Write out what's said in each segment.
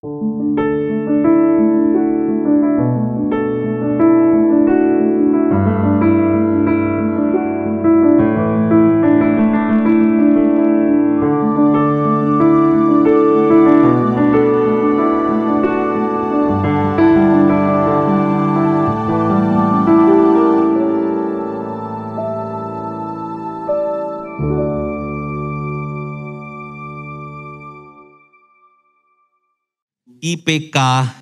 Thank you. IPK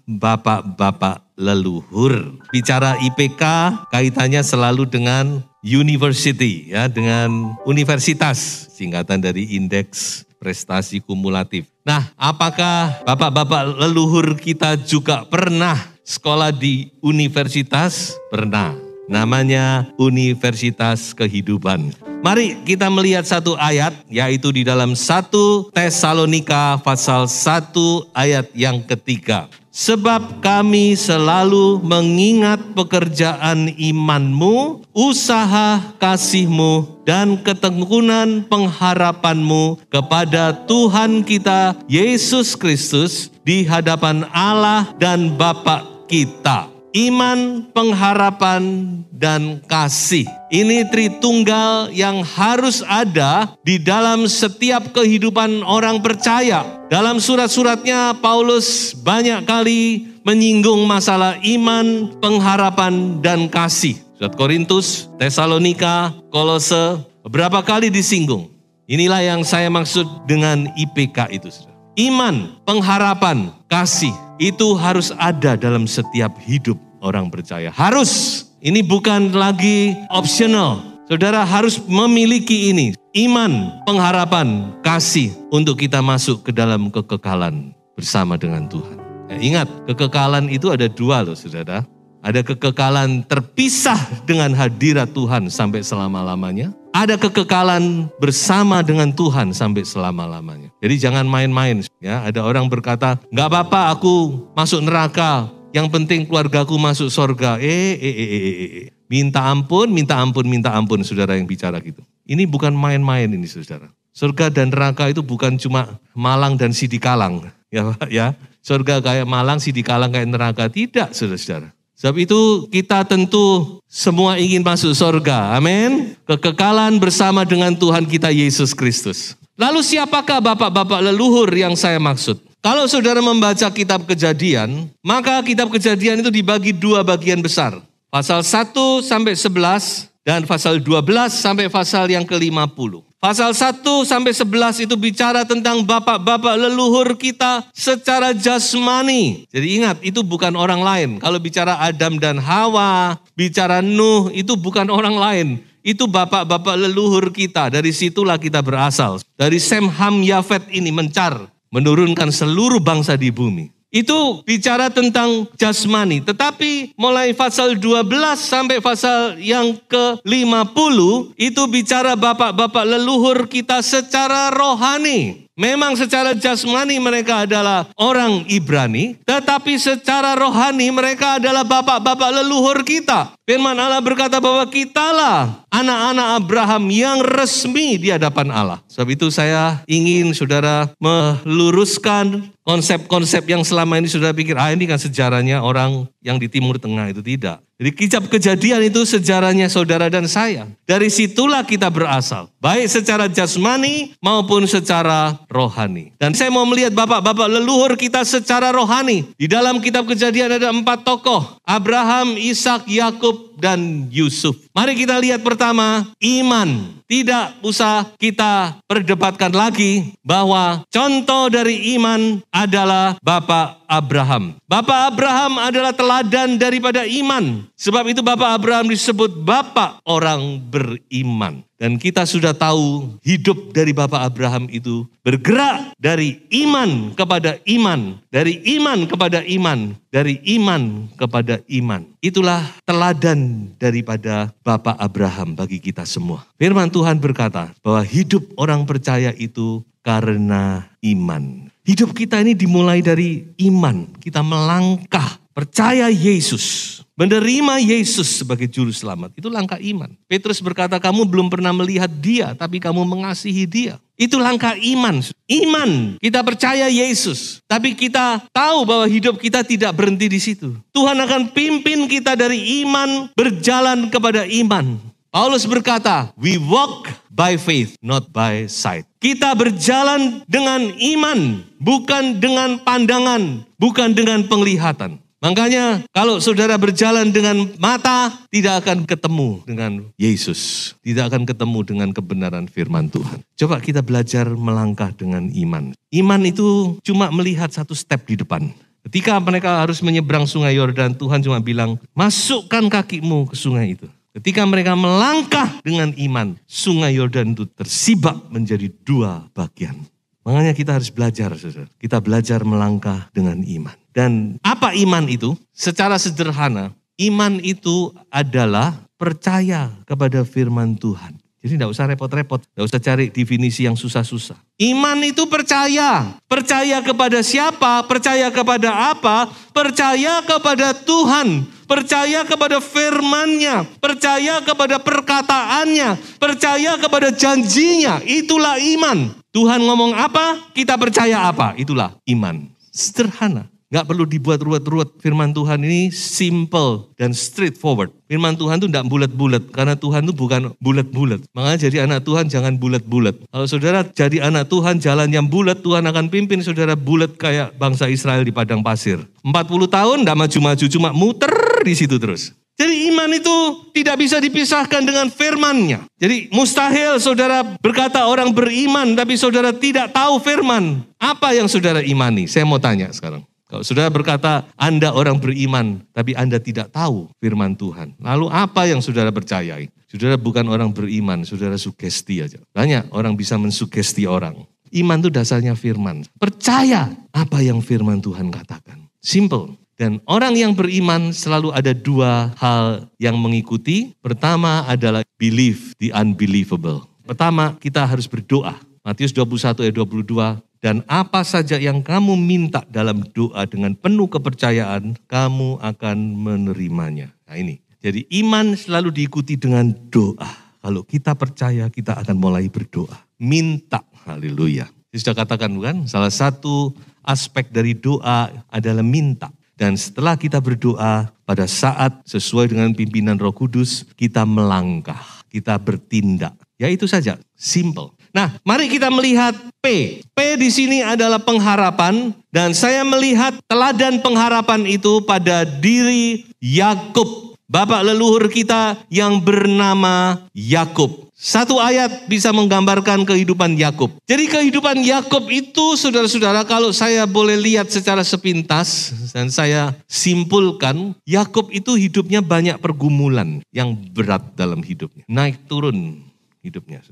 bapak-bapak leluhur. Bicara IPK kaitannya selalu dengan university ya, dengan universitas, singkatan dari indeks prestasi kumulatif. Nah, apakah bapak-bapak leluhur kita juga pernah sekolah di universitas? Pernah. Namanya Universitas Kehidupan. Mari kita melihat satu ayat yaitu di dalam satu Tesalonika pasal 1 ayat yang ketiga. Sebab kami selalu mengingat pekerjaan imanmu, usaha kasihmu, dan ketekunan pengharapanmu kepada Tuhan kita Yesus Kristus di hadapan Allah dan Bapa kita iman, pengharapan, dan kasih. Ini Tritunggal yang harus ada di dalam setiap kehidupan orang percaya. Dalam surat-suratnya, Paulus banyak kali menyinggung masalah iman, pengharapan, dan kasih. Surat Korintus, Tesalonika, Kolose, beberapa kali disinggung. Inilah yang saya maksud dengan IPK itu. Iman, pengharapan, kasih itu harus ada dalam setiap hidup orang percaya. Harus, ini bukan lagi optional. Saudara harus memiliki ini, iman, pengharapan, kasih untuk kita masuk ke dalam kekekalan bersama dengan Tuhan. Ya, ingat, kekekalan itu ada dua loh saudara. Ada kekekalan terpisah dengan hadirat Tuhan sampai selama-lamanya. Ada kekekalan bersama dengan Tuhan sampai selama-lamanya. Jadi jangan main-main. Ya, ada orang berkata, nggak apa-apa aku masuk neraka, yang penting keluargaku masuk sorga. Eh, eh, eh, eh, eh. Minta ampun, minta ampun, minta ampun saudara yang bicara gitu. Ini bukan main-main ini saudara. Surga dan neraka itu bukan cuma malang dan sidikalang. Ya, ya. Surga kayak malang, sidikalang kayak neraka. Tidak saudara-saudara. Sebab itu kita tentu semua ingin masuk surga. Amin. Kekekalan bersama dengan Tuhan kita Yesus Kristus. Lalu siapakah bapak-bapak leluhur yang saya maksud? Kalau saudara membaca kitab kejadian, maka kitab kejadian itu dibagi dua bagian besar. Pasal 1 sampai 11 dan pasal 12 sampai pasal yang ke-50. Pasal 1 sampai 11 itu bicara tentang bapak-bapak leluhur kita secara jasmani. Jadi ingat, itu bukan orang lain. Kalau bicara Adam dan Hawa, bicara Nuh, itu bukan orang lain itu bapak-bapak leluhur kita, dari situlah kita berasal. Dari Sem Ham Yafet ini mencar, menurunkan seluruh bangsa di bumi. Itu bicara tentang jasmani. Tetapi mulai pasal 12 sampai pasal yang ke-50 itu bicara bapak-bapak leluhur kita secara rohani. Memang secara jasmani mereka adalah orang Ibrani, tetapi secara rohani mereka adalah bapak-bapak leluhur kita. Firman Allah berkata bahwa kitalah anak-anak Abraham yang resmi di hadapan Allah. Sebab itu saya ingin saudara meluruskan konsep-konsep yang selama ini saudara pikir, ah ini kan sejarahnya orang yang di Timur Tengah itu tidak. Jadi kicap kejadian itu sejarahnya saudara dan saya. Dari situlah kita berasal. Baik secara jasmani maupun secara rohani. Dan saya mau melihat bapak-bapak leluhur kita secara rohani. Di dalam kitab kejadian ada empat tokoh. Abraham, Ishak, Yakub, dan Yusuf. Mari kita lihat pertama Pertama, iman. Tidak usah kita perdebatkan lagi bahwa contoh dari iman adalah Bapak Abraham. Bapak Abraham adalah teladan daripada iman. Sebab itu Bapak Abraham disebut Bapak orang beriman. Dan kita sudah tahu hidup dari Bapak Abraham itu bergerak dari iman kepada iman, dari iman kepada iman, dari iman kepada iman. Itulah teladan daripada Bapak Abraham bagi kita semua. Firman Tuhan berkata bahwa hidup orang percaya itu karena iman. Hidup kita ini dimulai dari iman, kita melangkah percaya Yesus, menerima Yesus sebagai juru selamat, itu langkah iman. Petrus berkata, kamu belum pernah melihat dia, tapi kamu mengasihi dia. Itu langkah iman. Iman, kita percaya Yesus. Tapi kita tahu bahwa hidup kita tidak berhenti di situ. Tuhan akan pimpin kita dari iman, berjalan kepada iman. Paulus berkata, we walk by faith, not by sight. Kita berjalan dengan iman, bukan dengan pandangan, bukan dengan penglihatan. Makanya kalau saudara berjalan dengan mata, tidak akan ketemu dengan Yesus. Tidak akan ketemu dengan kebenaran firman Tuhan. Coba kita belajar melangkah dengan iman. Iman itu cuma melihat satu step di depan. Ketika mereka harus menyeberang sungai Yordan, Tuhan cuma bilang, masukkan kakimu ke sungai itu. Ketika mereka melangkah dengan iman, sungai Yordan itu tersibak menjadi dua bagian. Makanya kita harus belajar, saudara. Kita belajar melangkah dengan iman. Dan apa iman itu? Secara sederhana, iman itu adalah percaya kepada firman Tuhan. Jadi tidak usah repot-repot, tidak usah cari definisi yang susah-susah. Iman itu percaya. Percaya kepada siapa, percaya kepada apa, percaya kepada Tuhan. Percaya kepada firmannya, percaya kepada perkataannya, percaya kepada janjinya. Itulah iman. Tuhan ngomong apa, kita percaya apa. Itulah iman. Sederhana. Gak perlu dibuat ruwet-ruwet. Firman Tuhan ini simple dan straightforward. Firman Tuhan itu tidak bulat-bulat. Karena Tuhan itu bukan bulat-bulat. Makanya jadi anak Tuhan jangan bulat-bulat. Kalau saudara jadi anak Tuhan jalan yang bulat, Tuhan akan pimpin saudara bulat kayak bangsa Israel di padang pasir. 40 tahun tidak maju-maju, cuma muter di situ terus. Jadi iman itu tidak bisa dipisahkan dengan firmannya. Jadi mustahil saudara berkata orang beriman tapi saudara tidak tahu firman. Apa yang saudara imani? Saya mau tanya sekarang. Kalau saudara berkata Anda orang beriman tapi Anda tidak tahu firman Tuhan. Lalu apa yang saudara percayai? Saudara bukan orang beriman, saudara sugesti aja. Banyak orang bisa mensugesti orang. Iman itu dasarnya firman. Percaya apa yang firman Tuhan katakan. Simple. Dan orang yang beriman selalu ada dua hal yang mengikuti. Pertama adalah belief the unbelievable. Pertama kita harus berdoa. Matius 21 ayat 22. Dan apa saja yang kamu minta dalam doa dengan penuh kepercayaan, kamu akan menerimanya. Nah ini. Jadi iman selalu diikuti dengan doa. Kalau kita percaya, kita akan mulai berdoa. Minta, haleluya. Saya sudah katakan bukan, salah satu aspek dari doa adalah minta. Dan setelah kita berdoa, pada saat sesuai dengan pimpinan roh kudus, kita melangkah, kita bertindak. Ya itu saja, simple. Nah, mari kita melihat P. P di sini adalah pengharapan dan saya melihat teladan pengharapan itu pada diri Yakub, bapak leluhur kita yang bernama Yakub. Satu ayat bisa menggambarkan kehidupan Yakub. Jadi kehidupan Yakub itu saudara-saudara kalau saya boleh lihat secara sepintas dan saya simpulkan, Yakub itu hidupnya banyak pergumulan yang berat dalam hidupnya. Naik turun hidupnya.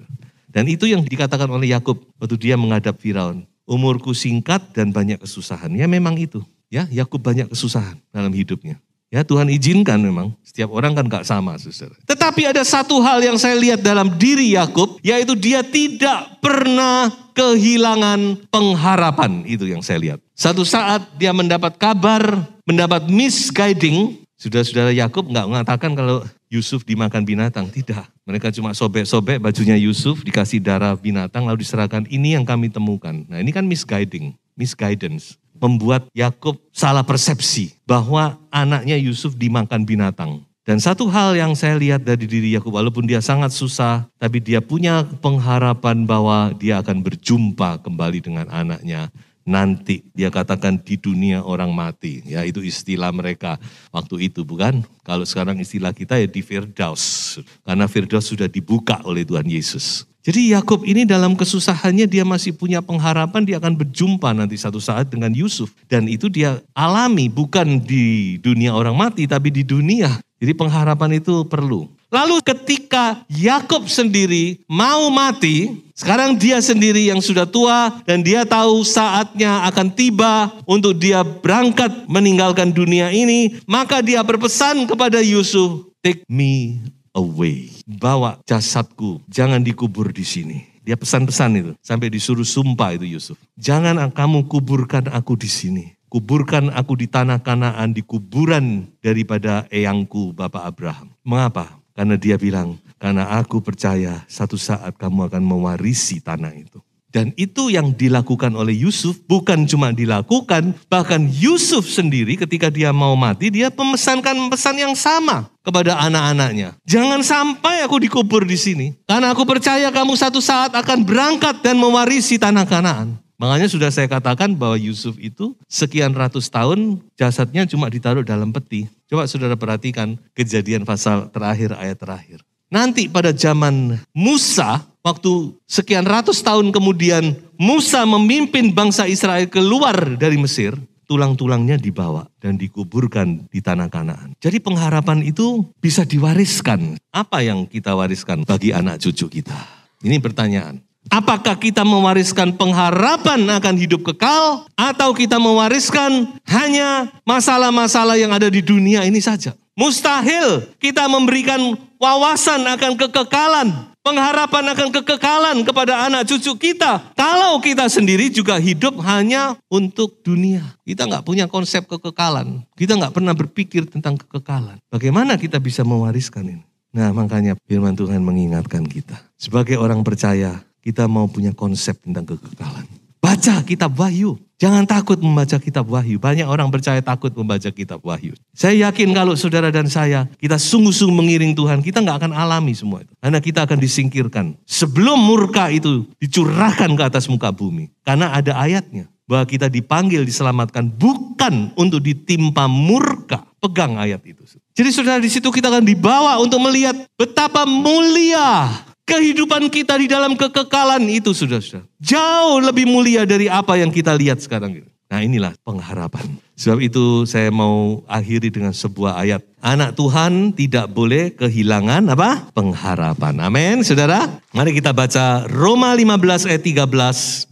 Dan itu yang dikatakan oleh Yakub waktu dia menghadap Firaun. Umurku singkat dan banyak kesusahan. Ya memang itu. Ya, Yakub banyak kesusahan dalam hidupnya. Ya Tuhan izinkan memang, setiap orang kan gak sama suster. Tetapi ada satu hal yang saya lihat dalam diri Yakub, yaitu dia tidak pernah kehilangan pengharapan. Itu yang saya lihat. Satu saat dia mendapat kabar, mendapat misguiding, sudah saudara Yakub nggak mengatakan kalau Yusuf dimakan binatang, tidak. Mereka cuma sobek-sobek bajunya Yusuf, dikasih darah binatang, lalu diserahkan ini yang kami temukan. Nah ini kan misguiding, misguidance membuat Yakub salah persepsi bahwa anaknya Yusuf dimakan binatang. Dan satu hal yang saya lihat dari diri Yakub, walaupun dia sangat susah, tapi dia punya pengharapan bahwa dia akan berjumpa kembali dengan anaknya nanti dia katakan di dunia orang mati ya itu istilah mereka waktu itu bukan kalau sekarang istilah kita ya di Firdaus karena Firdaus sudah dibuka oleh Tuhan Yesus jadi Yakub ini dalam kesusahannya dia masih punya pengharapan dia akan berjumpa nanti satu saat dengan Yusuf dan itu dia alami bukan di dunia orang mati tapi di dunia. Jadi pengharapan itu perlu. Lalu ketika Yakub sendiri mau mati, sekarang dia sendiri yang sudah tua dan dia tahu saatnya akan tiba untuk dia berangkat meninggalkan dunia ini, maka dia berpesan kepada Yusuf, "Take me away." bawa jasadku, jangan dikubur di sini. Dia pesan-pesan itu, sampai disuruh sumpah itu Yusuf. Jangan kamu kuburkan aku di sini. Kuburkan aku di tanah kanaan, di kuburan daripada eyangku Bapak Abraham. Mengapa? Karena dia bilang, karena aku percaya satu saat kamu akan mewarisi tanah itu. Dan itu yang dilakukan oleh Yusuf, bukan cuma dilakukan, bahkan Yusuf sendiri ketika dia mau mati, dia memesankan pesan yang sama kepada anak-anaknya. Jangan sampai aku dikubur di sini, karena aku percaya kamu satu saat akan berangkat dan mewarisi tanah kanaan. Makanya sudah saya katakan bahwa Yusuf itu sekian ratus tahun jasadnya cuma ditaruh dalam peti. Coba saudara perhatikan kejadian pasal terakhir, ayat terakhir. Nanti pada zaman Musa, waktu sekian ratus tahun kemudian Musa memimpin bangsa Israel keluar dari Mesir, tulang-tulangnya dibawa dan dikuburkan di tanah Kanaan. Jadi pengharapan itu bisa diwariskan. Apa yang kita wariskan bagi anak cucu kita? Ini pertanyaan. Apakah kita mewariskan pengharapan akan hidup kekal atau kita mewariskan hanya masalah-masalah yang ada di dunia ini saja? Mustahil kita memberikan wawasan akan kekekalan pengharapan akan kekekalan kepada anak cucu kita. Kalau kita sendiri juga hidup hanya untuk dunia. Kita nggak punya konsep kekekalan. Kita nggak pernah berpikir tentang kekekalan. Bagaimana kita bisa mewariskan ini? Nah makanya firman Tuhan mengingatkan kita. Sebagai orang percaya, kita mau punya konsep tentang kekekalan. Baca kitab Wahyu. Jangan takut membaca kitab Wahyu. Banyak orang percaya takut membaca kitab Wahyu. Saya yakin kalau saudara dan saya, kita sungguh-sungguh mengiring Tuhan, kita nggak akan alami semua itu. Karena kita akan disingkirkan. Sebelum murka itu dicurahkan ke atas muka bumi. Karena ada ayatnya. Bahwa kita dipanggil, diselamatkan bukan untuk ditimpa murka. Pegang ayat itu. Jadi saudara di situ kita akan dibawa untuk melihat betapa mulia Kehidupan kita di dalam kekekalan itu sudah-sudah Jauh lebih mulia dari apa yang kita lihat sekarang. Nah inilah pengharapan. Sebab itu saya mau akhiri dengan sebuah ayat. Anak Tuhan tidak boleh kehilangan apa? Pengharapan. Amin saudara. Mari kita baca Roma 15 ayat e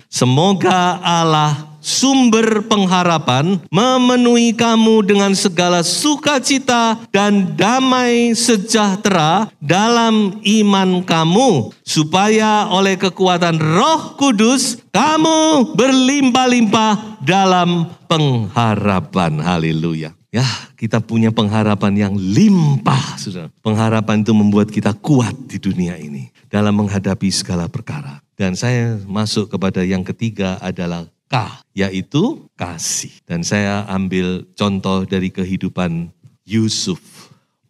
13. Semoga Allah sumber pengharapan memenuhi kamu dengan segala sukacita dan damai sejahtera dalam iman kamu supaya oleh kekuatan Roh Kudus kamu berlimpah-limpah dalam pengharapan. Haleluya. Ya, kita punya pengharapan yang limpah, Pengharapan itu membuat kita kuat di dunia ini dalam menghadapi segala perkara. Dan saya masuk kepada yang ketiga adalah K, yaitu kasih. Dan saya ambil contoh dari kehidupan Yusuf.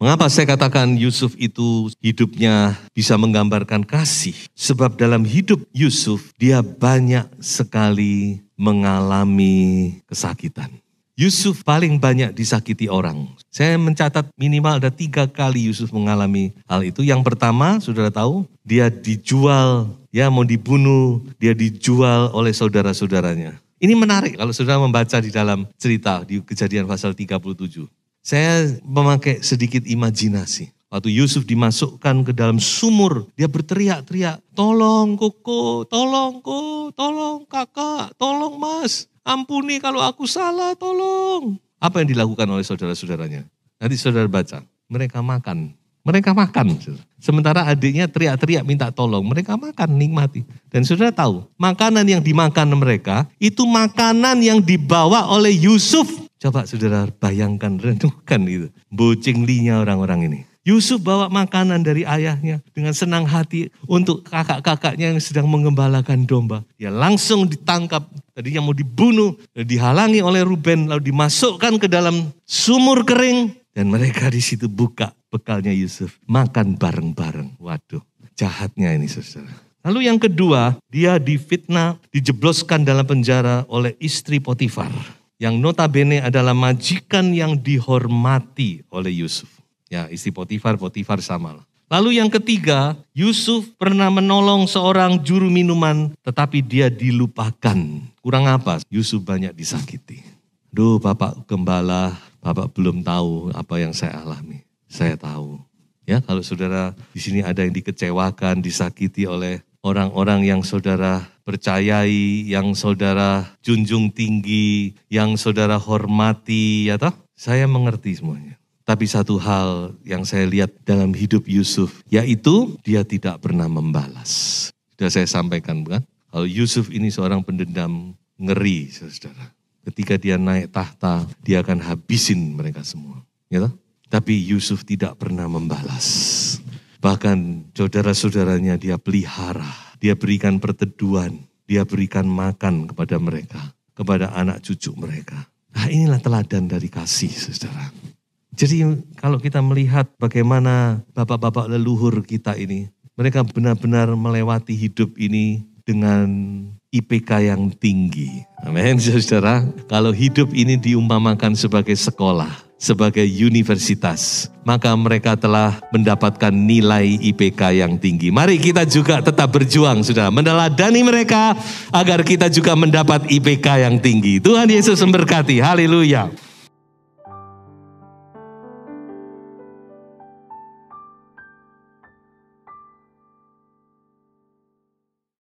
Mengapa saya katakan Yusuf itu hidupnya bisa menggambarkan kasih? Sebab dalam hidup Yusuf, dia banyak sekali mengalami kesakitan. Yusuf paling banyak disakiti orang. Saya mencatat minimal ada tiga kali Yusuf mengalami hal itu. Yang pertama, saudara tahu, dia dijual ya mau dibunuh, dia dijual oleh saudara-saudaranya. Ini menarik kalau saudara membaca di dalam cerita di kejadian pasal 37. Saya memakai sedikit imajinasi. Waktu Yusuf dimasukkan ke dalam sumur, dia berteriak-teriak, tolong koko, tolong koko, tolong kakak, tolong mas, ampuni kalau aku salah, tolong. Apa yang dilakukan oleh saudara-saudaranya? Nanti saudara baca, mereka makan mereka makan. Sementara adiknya teriak-teriak minta tolong. Mereka makan, nikmati. Dan saudara tahu, makanan yang dimakan mereka, itu makanan yang dibawa oleh Yusuf. Coba saudara bayangkan, renungkan itu. Bocinglinya orang-orang ini. Yusuf bawa makanan dari ayahnya dengan senang hati untuk kakak-kakaknya yang sedang mengembalakan domba. Ya langsung ditangkap, tadinya mau dibunuh, dihalangi oleh Ruben, lalu dimasukkan ke dalam sumur kering. Dan mereka di situ buka bekalnya Yusuf. Makan bareng-bareng. Waduh, jahatnya ini saudara. Lalu yang kedua, dia difitnah, dijebloskan dalam penjara oleh istri Potifar. Yang notabene adalah majikan yang dihormati oleh Yusuf. Ya, istri Potifar, Potifar sama lah. Lalu yang ketiga, Yusuf pernah menolong seorang juru minuman, tetapi dia dilupakan. Kurang apa? Yusuf banyak disakiti. Duh, Bapak Gembala, Bapak belum tahu apa yang saya alami saya tahu. Ya, kalau saudara di sini ada yang dikecewakan, disakiti oleh orang-orang yang saudara percayai, yang saudara junjung tinggi, yang saudara hormati, ya toh? Saya mengerti semuanya. Tapi satu hal yang saya lihat dalam hidup Yusuf, yaitu dia tidak pernah membalas. Sudah saya sampaikan bukan? Kalau Yusuf ini seorang pendendam ngeri, saudara. Ketika dia naik tahta, dia akan habisin mereka semua. ya toh. Tapi Yusuf tidak pernah membalas. Bahkan saudara-saudaranya dia pelihara, dia berikan perteduhan, dia berikan makan kepada mereka, kepada anak cucu mereka. Nah inilah teladan dari kasih saudara. Jadi kalau kita melihat bagaimana bapak-bapak leluhur kita ini, mereka benar-benar melewati hidup ini dengan IPK yang tinggi. Amin, saudara. Kalau hidup ini diumpamakan sebagai sekolah, sebagai universitas, maka mereka telah mendapatkan nilai IPK yang tinggi. Mari kita juga tetap berjuang, sudah meneladani mereka agar kita juga mendapat IPK yang tinggi. Tuhan Yesus memberkati. Haleluya!